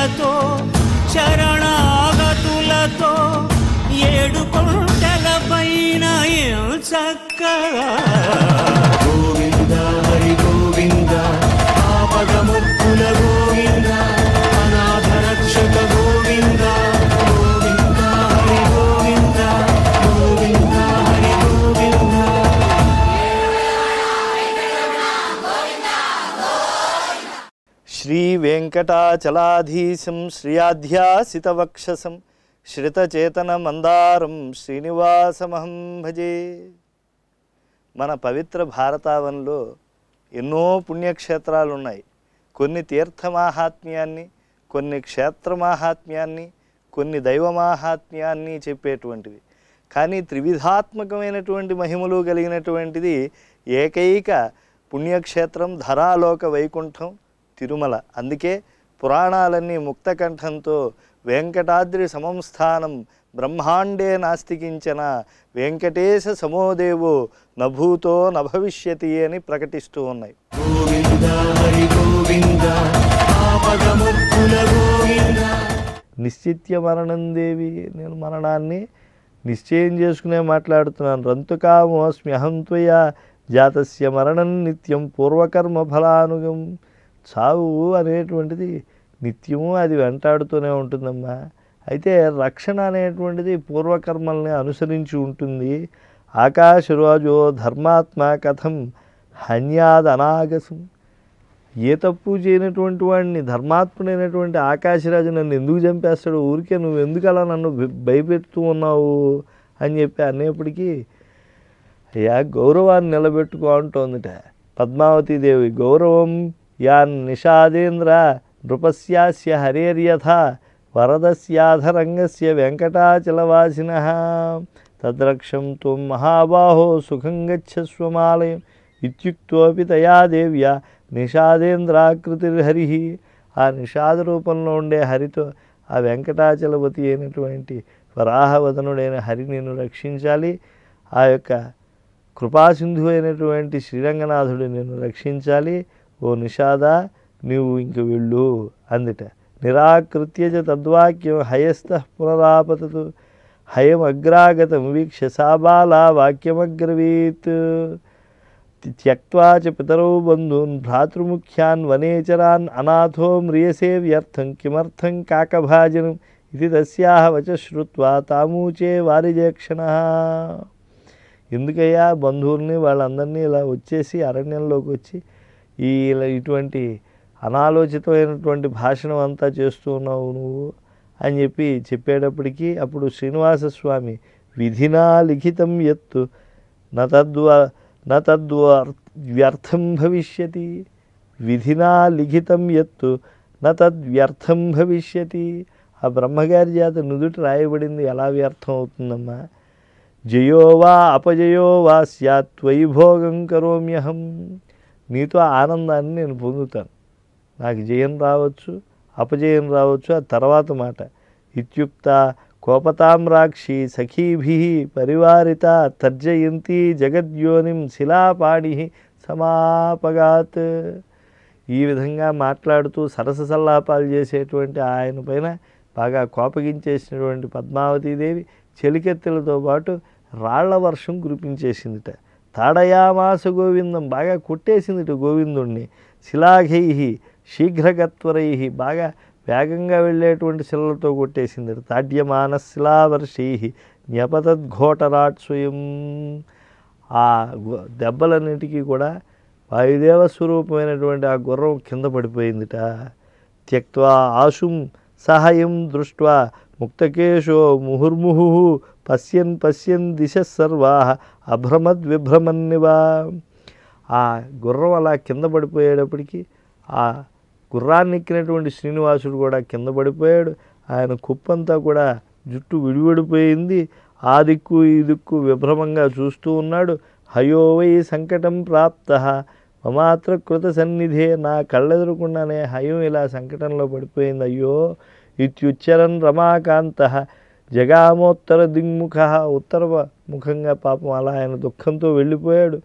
శరణాగతులతో శరణాగతులతో ఏడు కొండల పైన చక్కగా వెంకటాచలాధీశం శ్రీయాధ్యాసివక్షసం శ్రితచేతనమందారం శ్రీనివాసమహం భజే మన పవిత్ర భారతావనంలో ఎన్నో పుణ్యక్షేత్రాలు ఉన్నాయి కొన్ని తీర్థమాహాత్మ్యాన్ని కొన్ని క్షేత్రమాహాత్మ్యాన్ని కొన్ని దైవమాహాత్మ్యాన్ని చెప్పేటువంటివి కానీ త్రివిధాత్మకమైనటువంటి మహిమలు కలిగినటువంటిది ఏకైక పుణ్యక్షేత్రం ధరాలోక వైకుంఠం తిరుమల అందుకే పురాణాలన్నీ ముక్తకంఠంతో వెంకటాద్రి సమంస్థానం బ్రహ్మాండే నాస్తికించిన వెంకటేశ సమోదేవో నభూతో నభవిష్యతి అని ప్రకటిస్తూ ఉన్నాయి నిశ్చిత్య మరణం దేవి నేను మరణాన్ని నిశ్చయం చేసుకునే మాట్లాడుతున్నాను రంతుకామోస్మ్యహం త్వయా జాతస్య మరణం నిత్యం పూర్వకర్మ ఫలానుగం చావు అనేటువంటిది నిత్యము అది వెంటాడుతూనే ఉంటుందమ్మా అయితే రక్షణ అనేటువంటిది పూర్వకర్మల్ని అనుసరించి ఉంటుంది ఆకాశరాజో ధర్మాత్మ కథం అనాగసం ఏ తప్పు చేయనటువంటి వాడిని ధర్మాత్ముడైనటువంటి ఆకాశరాజు నన్ను ఎందుకు చంపేస్తాడు ఊరికే నువ్వు ఎందుకు అలా నన్ను భయపెడుతూ ఉన్నావు అని చెప్పి అనేప్పటికీ అయ్యా గౌరవాన్ని నిలబెట్టుకో అంటోందిట పద్మావతీదేవి గౌరవం యాన్ నిషాదేంద్ర నృపస్యాస్య హరేర్యథ వరదస్యాధరంగస్య వెంకటాచలవాసిన తద్రక్షం త్వం మహాబాహో సుఖం గచ్చస్వమాలయం ఇత్యుక్తోపి తయా దేవ్య నిషాదేంద్రాకృతిర్హరి ఆ నిషాద రూపంలో ఉండే హరితో ఆ వెంకటాచలపతి అయినటువంటి వరాహవదనుడైన హరి నేను రక్షించాలి ఆ యొక్క కృపాసింధు అయినటువంటి శ్రీరంగనాథుడు నేను రక్షించాలి ఓ నిషాద నీవు ఇంక వెళ్ళు అందుట నిరాకృత్యజ తద్వాక్యం హయస్త పునరాపతతు హయం అగ్రాగతం వీక్ష సాబాల వాక్యమగ్రవీత్ త్యక్వాచ చ పితరౌ బంధూన్ భ్రాతృముఖ్యాన్ వనేచరాన్ అనాథో మ్రియసే వ్యర్థం కిమర్థం కాకభాజనం ఇది తస్యా వచ శ్రుత్వా తామూచే వారిజేక్షణ ఎందుకయ్యా బంధువుల్ని వాళ్ళందరినీ ఇలా వచ్చేసి అరణ్యంలోకి వచ్చి ఈ ఇటువంటి అనాలోచితమైనటువంటి భాషణం అంతా చేస్తూ ఉన్నావు నువ్వు అని చెప్పి చెప్పేటప్పటికీ అప్పుడు శ్రీనివాసస్వామి విధినా లిఖితం ఎత్తు నతద్వ నతద్వ వ్యర్థం భవిష్యతి విధినా లిఖితం ఎత్తు నద్వ్యర్థం భవిష్యతి ఆ బ్రహ్మగారి జాత నుదుటి రాయబడింది ఎలా వ్యర్థం అవుతుందమ్మా జయో వా అపజయో వా స్యాత్ భోగం కరోమ్యహం నీతో ఆనందాన్ని నేను పొందుతాను నాకు జయం రావచ్చు అపజయం రావచ్చు ఆ తర్వాత మాట ఇత్యుక్త కోపతామ్రాక్షి సఖీభి పరివారిత తర్జయంతి జగద్యోనిం శిలాపాణి సమాపగాత్ ఈ విధంగా మాట్లాడుతూ సరస సల్లాపాలు చేసేటువంటి ఆయన పైన బాగా కోపగించేసినటువంటి పద్మావతీదేవి చెలికెత్తెలతో పాటు రాళ్ల వర్షం కురిపించేసిందిట తాడయామాసు గోవిందం బాగా కొట్టేసిందిట గోవిందుణ్ణి శిలాఘై శీఘ్రగత్వరై బాగా వేగంగా వెళ్ళేటువంటి శిలలతో కొట్టేసింది తాడ్యమాన శిలావర్షై స్వయం ఆ దెబ్బలన్నిటికీ కూడా వాయుదేవ స్వరూపమైనటువంటి ఆ గుర్రం కింద పడిపోయిందిట త్యక్వా ఆశుం సహాయం దృష్ట్వా ముక్తకేశో ముహుర్ముహు పశ్యన్ పశ్యన్ దిశ సర్వా అభ్రమద్ విభ్రమన్నివా ఆ గుర్రం అలా కింద పడిపోయేటప్పటికి ఆ గుర్రాన్ని ఎక్కినటువంటి శ్రీనివాసుడు కూడా కింద పడిపోయాడు ఆయన కుప్పంతా కూడా జుట్టు విడివిడిపోయింది ఆ దిక్కు ఈ దిక్కు విభ్రమంగా చూస్తూ ఉన్నాడు హయోవై సంకటం ప్రాప్త మమాత్ర కృత సన్నిధే నా కళ్ళెదురకుండానే హయం ఇలా సంకటంలో పడిపోయింది అయ్యో ఇత్యుచ్చరన్ రమాకాంత జగామోత్తర దిగ్ముఖ ఉత్తర ముఖంగా పాపం అలా ఆయన దుఃఖంతో వెళ్ళిపోయాడు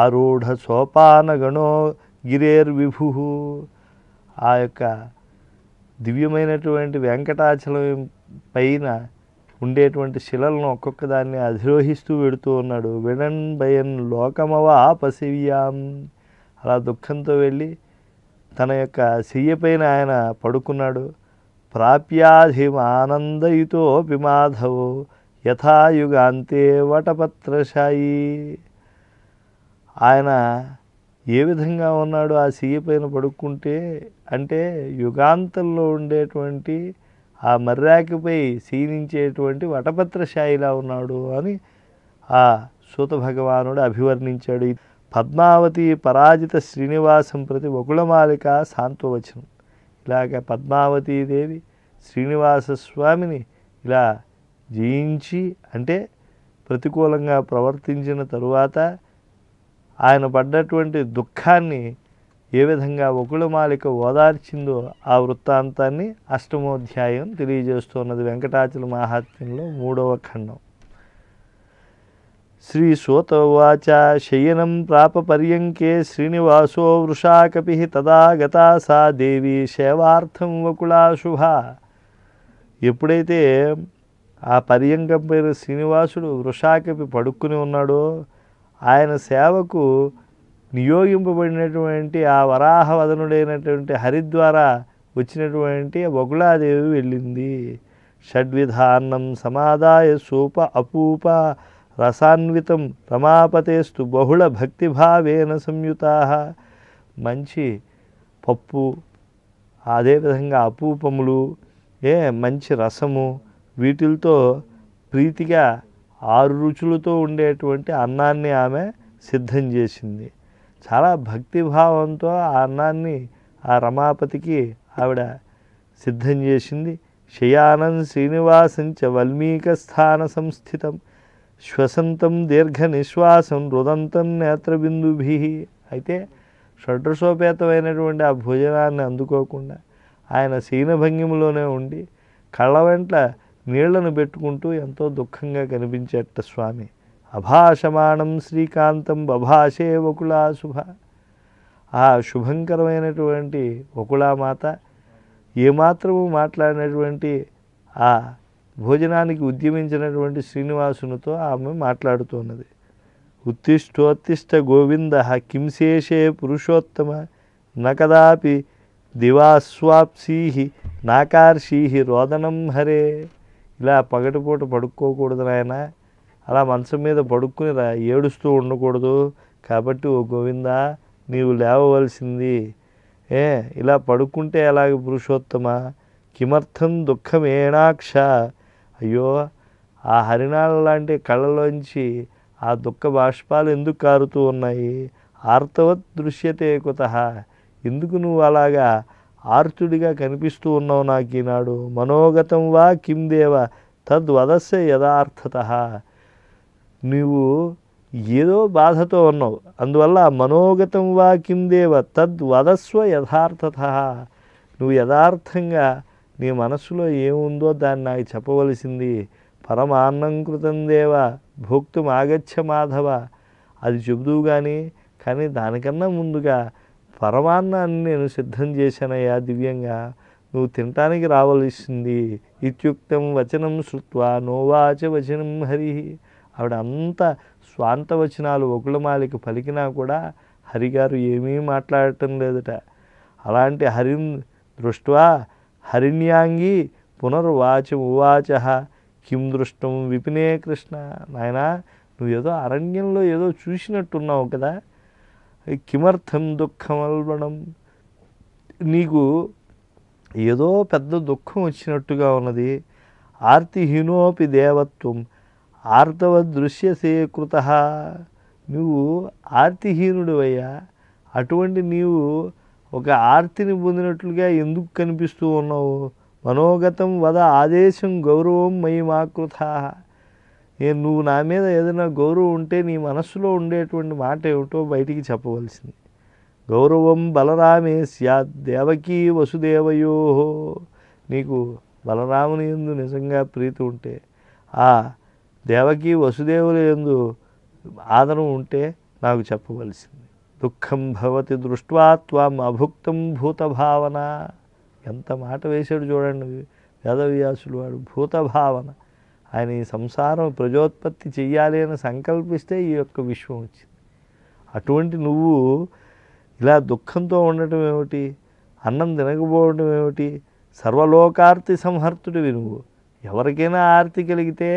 ఆరూఢ సోపాన గణో గిరేర్ విభు ఆ యొక్క దివ్యమైనటువంటి వెంకటాచలం పైన ఉండేటువంటి శిలలను ఒక్కొక్క దాన్ని అధిరోహిస్తూ వెడుతూ ఉన్నాడు విడన్ భయన్ లోకమవ ఆపశివ్యాం అలా దుఃఖంతో వెళ్ళి తన యొక్క శయ్య పైన ఆయన పడుకున్నాడు ప్రాప్యాధిమానందయితోపి మాధవో యథాయుగాంతే వటపత్రశాయి ఆయన ఏ విధంగా ఉన్నాడు ఆ సీయ పైన పడుకుంటే అంటే యుగాంతంలో ఉండేటువంటి ఆ మర్రాకిపై సీనించేటువంటి వటపత్రశాయిలా ఉన్నాడు అని ఆ సూత భగవానుడు అభివర్ణించాడు పద్మావతి పరాజిత శ్రీనివాసం ప్రతి వకుళమాలిక సాంత్వవచనం ఇలాగ పద్మావతీదేవి శ్రీనివాస స్వామిని ఇలా జయించి అంటే ప్రతికూలంగా ప్రవర్తించిన తరువాత ఆయన పడ్డటువంటి దుఃఖాన్ని ఏ విధంగా ఒకళమాలిక ఓదార్చిందో ఆ వృత్తాంతాన్ని అష్టమోధ్యాయం తెలియజేస్తున్నది వెంకటాచల మహాత్మ్యంలో మూడవ ఖండం శ్రీ ఉచ శయనం ప్రాప పర్యంకే శ్రీనివాసో వృషాకపి తదా గతా సా దేవి సేవార్థం వకుళా శుభ ఎప్పుడైతే ఆ పర్యంకం పేరు శ్రీనివాసుడు వృషాకపి పడుక్కుని ఉన్నాడో ఆయన సేవకు నియోగింపబడినటువంటి ఆ వరాహవదనుడైనటువంటి హరిద్వార వచ్చినటువంటి వగుళాదేవి వెళ్ళింది షడ్విధాన్నం సమాదాయ సూప అపూప రసాన్వితం రమాపతేస్తు బహుళ భక్తిభావేన సంయుతా మంచి పప్పు అదేవిధంగా అపూపములు ఏ మంచి రసము వీటిల్తో ప్రీతిగా ఆరు రుచులతో ఉండేటువంటి అన్నాన్ని ఆమె సిద్ధం చేసింది చాలా భక్తిభావంతో ఆ అన్నాన్ని ఆ రమాపతికి ఆవిడ సిద్ధం చేసింది శయానం శ్రీనివాసంచ వల్మీక స్థాన సంస్థితం శ్వసంతం దీర్ఘ నిశ్వాసం రుదంతం నేత్రబిందుభి అయితే షడ్రసోపేతమైనటువంటి ఆ భోజనాన్ని అందుకోకుండా ఆయన సీనభంగిములోనే ఉండి కళ్ళ వెంట నీళ్లను పెట్టుకుంటూ ఎంతో దుఃఖంగా కనిపించేట స్వామి అభాషమాణం శ్రీకాంతం బభాషే వకుళాశుభ ఆ శుభంకరమైనటువంటి వకుళామాత ఏమాత్రము మాట్లాడినటువంటి ఆ భోజనానికి ఉద్యమించినటువంటి శ్రీనివాసునితో ఆమె మాట్లాడుతున్నది ఉత్తిష్టోత్తిష్ట గోవింద కింశేషే పురుషోత్తమ నకదాపి దివాస్వాప్సీహి నాకార్షీహి రోదనం హరే ఇలా పగటిపూట పడుక్కోకూడదు నాయన అలా మనసు మీద పడుక్కుని రా ఏడుస్తూ ఉండకూడదు కాబట్టి ఓ గోవింద నీవు లేవవలసింది ఏ ఇలా పడుకుంటే ఎలాగ పురుషోత్తమ కిమర్థం దుఃఖమేణాక్ష అయ్యో ఆ హరిణాల లాంటి కళ్ళలోంచి ఆ దుఃఖ బాష్పాలు ఎందుకు కారుతూ ఉన్నాయి ఆర్తవత్ దృశ్యతే కుత ఎందుకు నువ్వు అలాగా ఆర్తుడిగా కనిపిస్తూ ఉన్నావు నాకు ఈనాడు మనోగతం వా కిం దేవ తద్వదస్య యథార్థత నువ్వు ఏదో బాధతో ఉన్నావు అందువల్ల మనోగతం వా కిం దేవ తద్వదస్వ యథార్థత నువ్వు యథార్థంగా నీ మనస్సులో ఏముందో దాన్ని నాకు చెప్పవలసింది పరమాన్నం కృతం దేవ భోక్తు ఆగచ్చ మాధవ అది చెబుదువు కానీ కానీ దానికన్నా ముందుగా పరమాన్నాన్ని నేను సిద్ధం చేశానయ్యా దివ్యంగా నువ్వు తినటానికి రావలసింది ఇత్యుక్తం వచనం శృత్వా నోవాచ వచనం హరి ఆవిడ అంత వచనాలు ఒకళమాలికి పలికినా కూడా హరిగారు ఏమీ మాట్లాడటం లేదట అలాంటి హరిని దృష్ట్వా హరిణ్యాంగి పునర్వాచ ఉవాచ కిం దృష్టం విపినే కృష్ణ నాయన నువ్వు ఏదో అరణ్యంలో ఏదో చూసినట్టున్నావు కదా కిమర్థం దుఃఖం నీకు ఏదో పెద్ద దుఃఖం వచ్చినట్టుగా ఉన్నది ఆర్తిహీనోపి దేవత్వం ఆర్తవ దృశ్యసే కృత నువ్వు ఆర్తిహీనుడివయ్యా అటువంటి నీవు ఒక ఆర్తిని పొందినట్లుగా ఎందుకు కనిపిస్తూ ఉన్నావు మనోగతం వద ఆదేశం గౌరవం మై మాకృత నేను నువ్వు నా మీద ఏదైనా గౌరవం ఉంటే నీ మనస్సులో ఉండేటువంటి మాట ఏమిటో బయటికి చెప్పవలసింది గౌరవం బలరామే సత్ దేవకీ వసుదేవయో నీకు బలరాముని ఎందు నిజంగా ప్రీతి ఉంటే ఆ దేవకి వసుదేవుల ఎందు ఆదరం ఉంటే నాకు చెప్పవలసింది దుఃఖం భవతి దృష్ట్వా త్వం అభుక్తం భూతభావన ఎంత మాట వేశాడు చూడండి వేదవ్యాసుడు వాడు భూతభావన ఆయన ఈ సంసారం ప్రజోత్పత్తి చెయ్యాలి అని సంకల్పిస్తే ఈ యొక్క విశ్వం వచ్చింది అటువంటి నువ్వు ఇలా దుఃఖంతో ఉండటం ఏమిటి అన్నం తినకపోవడం ఏమిటి సర్వలోకార్తి సంహర్తుడివి నువ్వు ఎవరికైనా ఆర్తి కలిగితే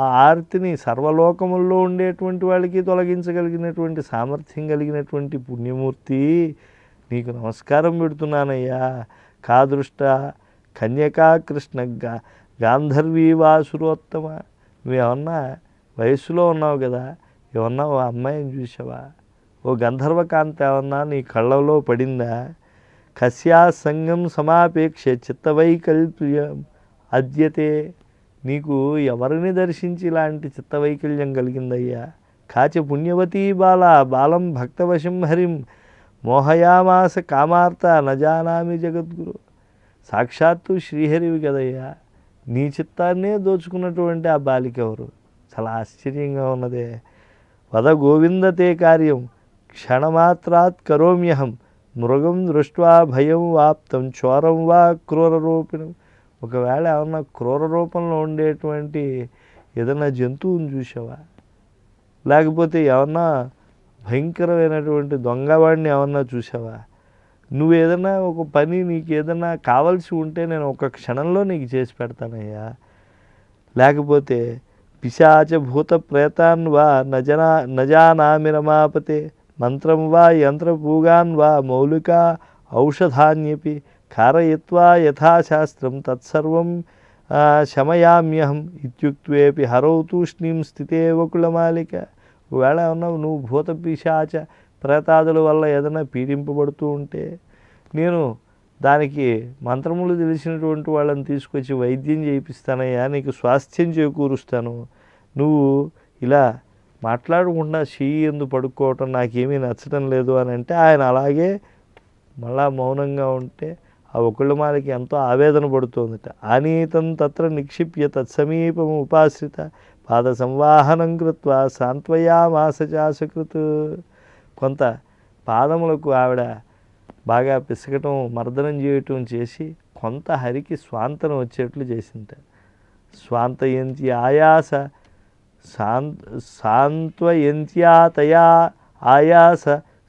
ఆ ఆర్తిని సర్వలోకముల్లో ఉండేటువంటి వాళ్ళకి తొలగించగలిగినటువంటి సామర్థ్యం కలిగినటువంటి పుణ్యమూర్తి నీకు నమస్కారం పెడుతున్నానయ్యా కాదృష్ట కన్యకాకృష్ణ గా గాంధర్వీ వాసురోత్తమ నువ్వేమన్నా వయస్సులో ఉన్నావు కదా ఏమన్నా ఓ అమ్మాయిని చూసావా ఓ గంధర్వకాంత ఏమన్నా నీ కళ్ళలో పడిందా కస్యా సంఘం సమాపేక్ష చిత్తవైకల్ప్యం అద్యతే నీకు ఎవరిని దర్శించి ఇలాంటి చిత్తవైకల్యం కలిగిందయ్యా కాచి పుణ్యవతీ బాల బాలం భక్తవశం హరిం మోహయామాస కామార్త నజానామి జగద్గురు సాక్షాత్తు శ్రీహరివి కదయ్యా నీ చిత్తాన్నే దోచుకున్నటువంటి ఆ బాలిక చాలా ఆశ్చర్యంగా ఉన్నదే వద గోవిందతే కార్యం క్షణమాత్రాత్ కరోమ్యహం మృగం దృష్ట్వా భయం వాప్తం చోరం వా క్రూరరూపిణం ఒకవేళ ఏమన్నా క్రూర రూపంలో ఉండేటువంటి ఏదైనా జంతువుని చూసావా లేకపోతే ఏమన్నా భయంకరమైనటువంటి దొంగవాడిని ఏమన్నా చూసావా నువ్వు ఏదైనా ఒక పని నీకు ఏదైనా కావాల్సి ఉంటే నేను ఒక క్షణంలో నీకు చేసి పెడతానయ్యా లేకపోతే పిశాచ భూత ప్రేతాన్ వా నజనా నజానామిరమాపతి మంత్రం వా యంత్రపూగాన్ వా మౌలిక ఔషధాన్యపి कारयित्वा యథాశాస్త్రం తత్సర్వం శమయామ్యహం ఇత్యుక్వేపి హరౌ తూష్ణీం స్థితే కులమాలిక ఒకవేళ ఉన్నావు నువ్వు భూత పిశాచ ప్రేతాదుల వల్ల ఏదైనా పీడింపబడుతూ ఉంటే నేను దానికి మంత్రములు తెలిసినటువంటి వాళ్ళని తీసుకొచ్చి వైద్యం చేయిస్తానయ్యా నీకు స్వాస్థ్యం చేకూరుస్తాను నువ్వు ఇలా మాట్లాడకుండా చెయ్యి ఎందు పడుకోవటం నాకేమీ నచ్చటం లేదు అని అంటే ఆయన అలాగే మళ్ళా మౌనంగా ఉంటే ఆ ఒక్కళ్ళమాలకి ఎంతో ఆవేదన పడుతోందట ఆనీతం తత్ర నిక్షిప్య తత్సమీపం ఉపాశ్రిత పాద సంవాహనం కృత్వా సాంత్వయామాసచాసుకృత్ కొంత పాదములకు ఆవిడ బాగా పిసకటం మర్దనం చేయటం చేసి కొంత హరికి స్వాంతనం వచ్చేట్లు చేసింది స్వాంతయంతి ఆయాస సాంత సాంత్వయంత్యాతయా ఆయాస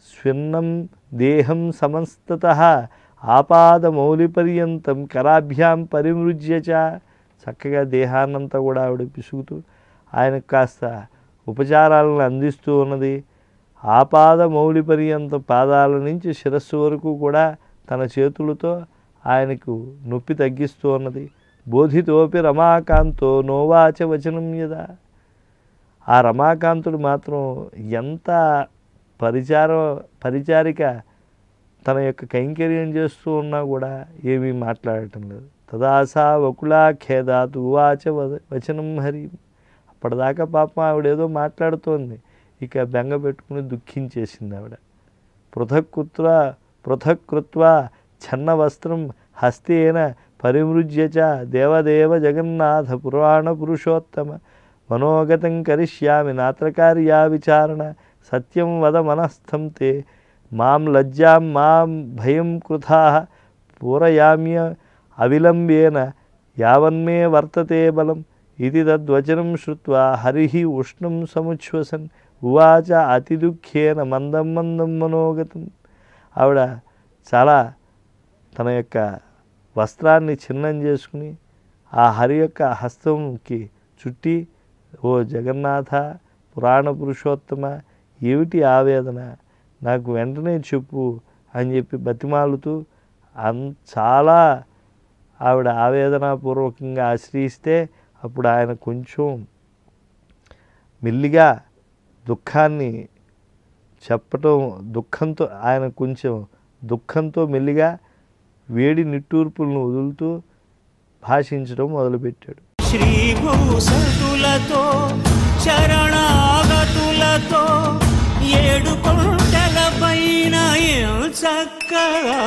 స్విన్నం దేహం సమస్తత పర్యంతం కరాభ్యాం పరిమృజ్యచ చక్కగా దేహాన్నంతా కూడా ఆవిడ పిసుగుతూ ఆయనకు కాస్త ఉపచారాలను అందిస్తూ ఉన్నది ఆపాద మౌలిపర్యంతం పాదాల నుంచి శిరస్సు వరకు కూడా తన చేతులతో ఆయనకు నొప్పి తగ్గిస్తూ ఉన్నది బోధితోపి రమాకాంతో నోవాచ వచనం మీద ఆ రమాకాంతుడు మాత్రం ఎంత పరిచారం పరిచారిక తన యొక్క కైంకర్యం చేస్తూ ఉన్నా కూడా ఏమీ మాట్లాడటం లేదు తదాసా వకులా ఖేదా ఉవాచ వచనం హరి అప్పటిదాకా పాపం ఆవిడేదో మాట్లాడుతోంది ఇక బెంగ పెట్టుకుని దుఃఖించేసింది ఆవిడ పృథక్ పృథక్కృత్వ ఛన్న వస్త్రం హస్తేన పరిమృజ్యచ దేవదేవ జగన్నాథ పురాణ పురుషోత్తమ మనోగతం కరిష్యామి నాత్రకార్యా విచారణ సత్యం వద మనస్థం తే మాం లజ్జాం మాం భయం కృథా పూరయామ్య అవిలంబేన యావన్మే వర్తతే బలం ఇది తద్వచనం శ్రుత్వా హరి ఉష్ణం సముచ్వసన్ ఉవాచ అతి దుఃఖేన మందం మందం మనోగతం ఆవిడ చాలా తన యొక్క వస్త్రాన్ని చిన్నం చేసుకుని ఆ హరి యొక్క హస్తంకి చుట్టి ఓ జగన్నాథ పురాణ పురుషోత్తమ ఏమిటి ఆవేదన నాకు వెంటనే చెప్పు అని చెప్పి బతిమాలుతూ అం చాలా ఆవిడ ఆవేదనాపూర్వకంగా ఆశ్రయిస్తే అప్పుడు ఆయన కొంచెం మెల్లిగా దుఃఖాన్ని చెప్పటం దుఃఖంతో ఆయన కొంచెం దుఃఖంతో మెల్లిగా వేడి నిట్టూర్పులను వదులుతూ భాషించడం మొదలుపెట్టాడు శ్రీ చరణాగతులతో ఏడు కొంటల పైన చక్కగా